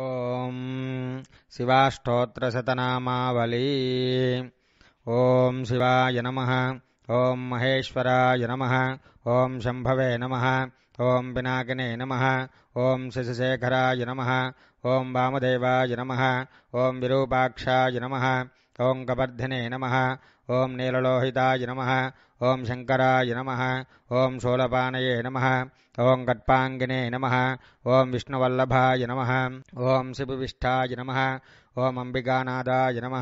ॐ शिवाष्टोत्रशतनामावली ॐ शिवाय नमः ॐ महेश्वराय नमः ॐ शम्भवे नमः ॐ पिनाकिने नमः ॐ शशिशेखराय नमः ॐ वामदेवाय नमः ॐ विरूपाक्षाय नमः ओं गवर्धने नम ओं नीललोहिताय नम ओं शंकराय नम ओं शूलपानये नम ओं गट्पाङ्गिने नम ओं विष्णुवल्लभाय नम ओं शिवविष्ठाय नम ओम अंबिकानादाय नम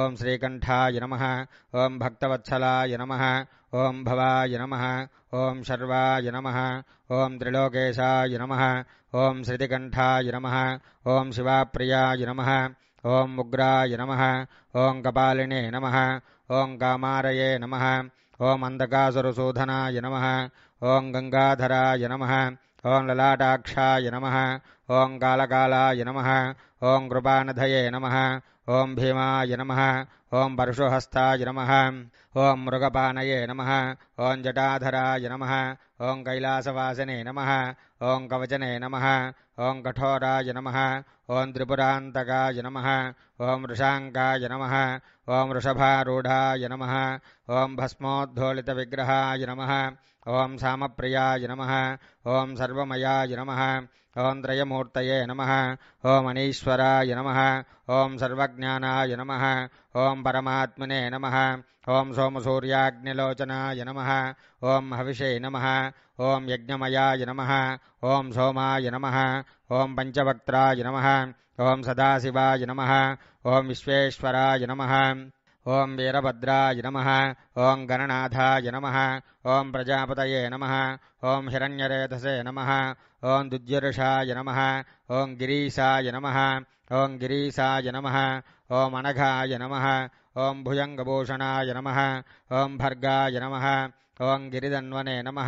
ओं श्रीकंठा नम ओं भक्तवत्सलाय नम ओं भवाय नम ओं शर्वाय नम ओं त्रिलोकेशाय नम ओं श्रृतिकंठाय नम ओं शिवाप्रियाय नम ఓం ముగ్రాయ నమ ఓం కపాలినే నమ ఓం కామారయే నమ ఓం అంధకాసురశోధనాయ నమ ఓం గంగాధరాయ నమ ఓం లలాటాక్షాయ నమ ओं कालकालाय नम ओं कृपाधय नम ओं भीमाय नम ओं परशुहस्ताय नम ओं मृगपान नम ओं जटाधराय नम ओं कैलासवासने नम ओं कवचने नम ओं कठोराय नम ओं त्रिपुरांतकाय नम ओं वृषाकाय नम ओं वृषभारूढ़ा नम ओं भस्मोद्धोलित विग्रहाय नम ओं साम प्रियाय नम ओं सर्वयाय नम ॐ त्रयमूर्त नम ओम अनीश्वराय नम ॐ सर्वज्ञानाय नम ॐ परमात्मने नमः सोम सूर्याग्निलोचनाय नम ॐ हविषे नम ॐ यज्ञमयाय नम ॐ सोमाय नम ओं पञ्चवक्त्राय नम ओं सदाशिवाय नम ओं विश्वेश्वराय नम ఓం వీరభద్రాయ నమ ఓం గణనాథాయ నమ ఓం ప్రజాపతయే నమ ఓం హిరణ్యరేతసే నమ ఓం దుర్జరుషాయ నమ ఓం గిరీశాయ నమ ఓం గిరీశాయ నమ ఓం అనఘాయ నమ ఓం భుజంగభూషణాయ నమ ఓం భర్గాయ నమ ఓం గిరిదన్వనే నమ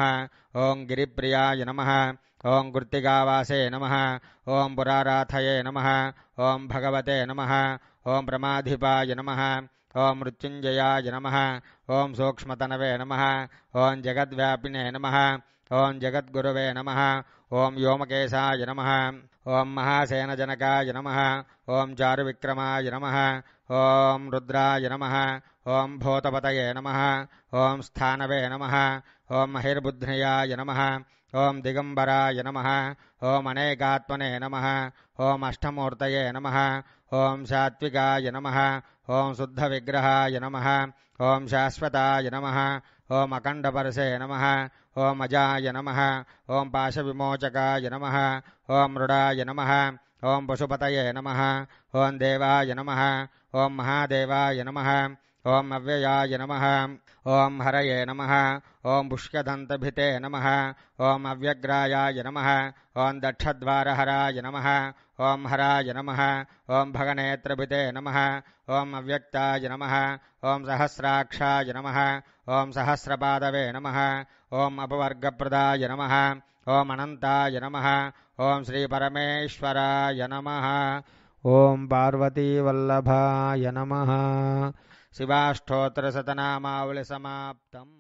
ఓం గిరిప్రియాయ నమ ఓం కృత్తికావాసే నమ ఓం పురారాథయే నమ ఓం భగవతే నమ ఓం ప్రమాధిపాయ నమ ओं मृत्युंजयाय नमः ओं सूक्ष्मतनवे नमः ओं जगद्व्यापिने नमः ओं जगद्गुरवे नमः ओं व्योमकेशाय नमः ओं महासेनजनकाय नमः ओं चारुविक्रमाय नमः ओं रुद्राय नमः ओं भूतपत नम ओं स्थानवे नम ओं महिर्बुध्नयाय नम ओं दिगंबराय नम ओम अनेकात्मने नम ॐ अष्टमूर्तये नम ओं सात्विकाय ओं शुद्ध विग्रहाय नम ओं शाश्वताय ओम अखंडपरसे नम ओम अजा नम ओं पाश विमोचकाय नम ओं मृडाय नम ओं पशुपत नम ओं देवाय नम ओं महादेवाय नम ॐ अव्ययाय नमः ॐ हरये नमः ॐ पुष्यदन्तभिते नमः ॐ अव्यग्रायाय नमः ॐ दक्षद्वारहराय नमः ॐ हराय नमः ॐ भगनेत्रभिते नमः ॐ अव्यक्ताय नमः ॐ सहस्राक्षाय नमः ॐ सहस्रपादवे नमः ॐ अपवर्गप्रदाय नमः ॐ अनन्ताय नमः ॐ श्रीपरमेश्वराय नमः ॐ पार्वतीवल्लभाय नमः शिवाष्टोत्तरशतनामावलिसमाप्तम्